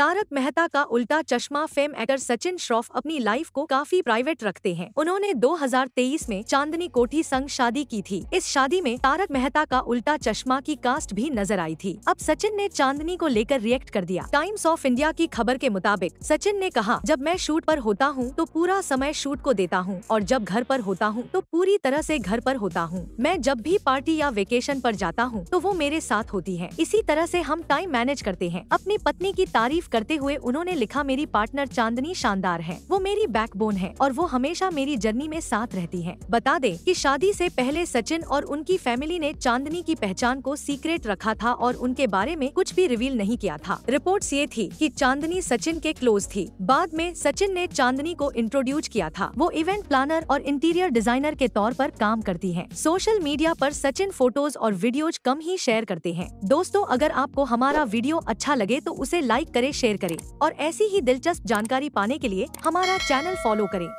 तारक मेहता का उल्टा चश्मा फेम एक्टर सचिन श्रॉफ अपनी लाइफ को काफी प्राइवेट रखते हैं उन्होंने 2023 में चांदनी कोठी संग शादी की थी इस शादी में तारक मेहता का उल्टा चश्मा की कास्ट भी नजर आई थी अब सचिन ने चांदनी को लेकर रिएक्ट कर दिया टाइम्स ऑफ इंडिया की खबर के मुताबिक सचिन ने कहा जब मैं शूट आरोप होता हूँ तो पूरा समय शूट को देता हूँ और जब घर आरोप होता हूँ तो पूरी तरह ऐसी घर आरोप होता हूँ मैं जब भी पार्टी या वेकेशन आरोप जाता हूँ तो वो मेरे साथ होती है इसी तरह ऐसी हम टाइम मैनेज करते हैं अपनी पत्नी की तारीफ करते हुए उन्होंने लिखा मेरी पार्टनर चांदनी शानदार है वो मेरी बैकबोन है और वो हमेशा मेरी जर्नी में साथ रहती है बता दे की शादी ऐसी पहले सचिन और उनकी फैमिली ने चांदनी की पहचान को सीक्रेट रखा था और उनके बारे में कुछ भी रिवील नहीं किया था रिपोर्ट ये थी की चांदनी सचिन के क्लोज थी बाद में सचिन ने चांदनी को इंट्रोड्यूस किया था वो इवेंट प्लानर और इंटीरियर डिजाइनर के तौर पर काम करती हैं। सोशल मीडिया पर सचिन फोटोज और वीडियोज कम ही शेयर करते हैं दोस्तों अगर आपको हमारा वीडियो अच्छा लगे तो उसे लाइक करें शेयर करें और ऐसी ही दिलचस्प जानकारी पाने के लिए हमारा चैनल फॉलो करें